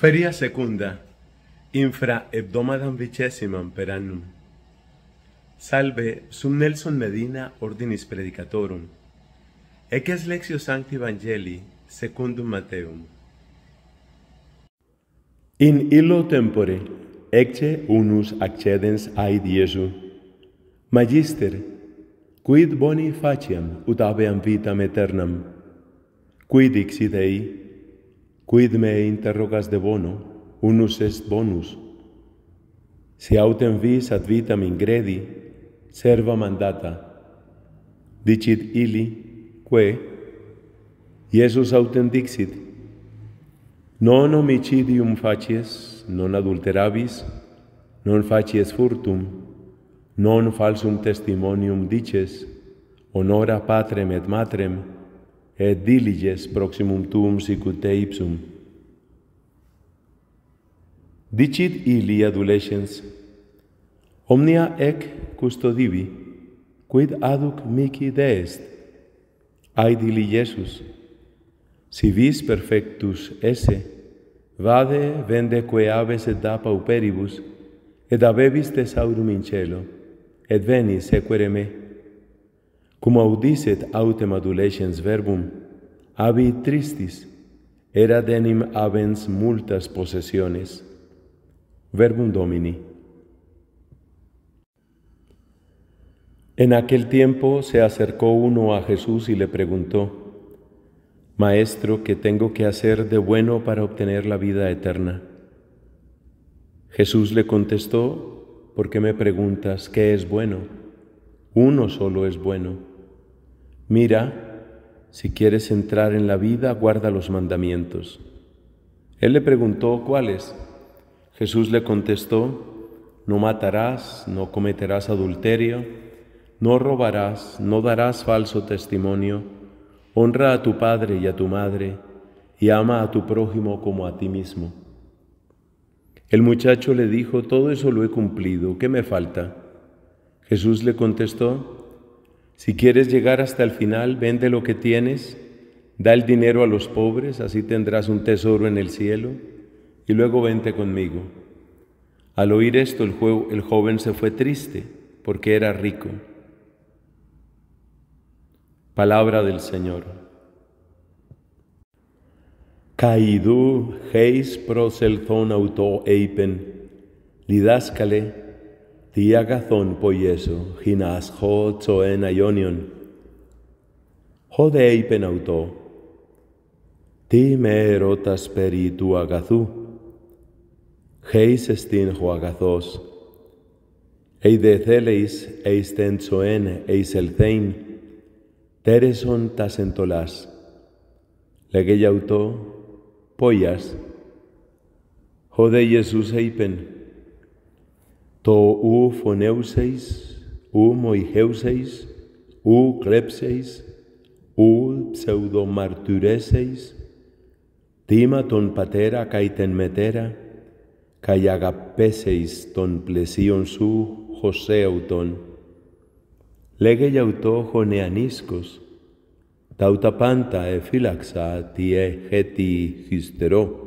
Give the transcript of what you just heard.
Feria secunda, infra hebdomadam vicesimam per annum. Salve, sum Nelson Medina, ordinis predicatorum. Eces lexio sancti evangeli, secundum Mateum. In illo tempore, ecce unus accedens ai diesu. Magister, quid boni faciam, ut aveam vitam eternam. Quid Dei? quid me interrogas de bono, unus est bonus. Si autem vis ad vitam ingredi, serva mandata. Dicit ili, que, Iesus autem dixit, non homicidium facies, non adulterabis, non facies furtum, non falsum testimonium dices, honora patrem et matrem, et matrem, et diliges proximum tuum sic ut te ipsum dicit ili adolescens omnia ec custodivi quid aduc mihi deest ai diligesus si vis perfectus esse vade vende quae aves et da pauperibus et avebis tesaurum in cielo et venis sequere me cum audicet autem adulescens verbum, habit tristis, era denim habens multas possessiones. Verbum Domini. En aquel tiempo se acercó uno a Jesús y le preguntó, Maestro, ¿qué tengo que hacer de bueno para obtener la vida eterna? Jesús le contestó, ¿por qué me preguntas qué es bueno? Uno solo es bueno. Mira, si quieres entrar en la vida, guarda los mandamientos. Él le preguntó cuáles. Jesús le contestó, no matarás, no cometerás adulterio, no robarás, no darás falso testimonio, honra a tu padre y a tu madre, y ama a tu prójimo como a ti mismo. El muchacho le dijo, todo eso lo he cumplido, ¿qué me falta? Jesús le contestó, si quieres llegar hasta el final, vende lo que tienes, da el dinero a los pobres, así tendrás un tesoro en el cielo, y luego vente conmigo. Al oír esto, el, joven se fue triste, porque era rico. Palabra del Señor. Caidú heis proselton auto eipen, τι αγαθόν ποιέσω, χινάς χω τσο εν αιώνιον. Χω δε είπεν αυτο, τι με ερώτας περί του αγαθού, χέισες την χω αγαθός. Ει δε θέλεις, εις τεν τσο εν, εις ελθέιν, τέρεσον τας εντολάς. Λέγε για αυτό, ποιας. Χω δε Ιησούς είπεν, το ου φωνεύσεις, ου μοιχεύσεις, ου κλέψεις, ου ψευδομαρτυρέσεις, τίμα τον πατέρα καί τέν μετέρα, καί αγαπέσεις τόν πλαισίον σου χωσέουτον. Λέγε για ουτό χωνεανίσκος, τα ούτα πάντα εφύλαξα τι έχετι χυστερό.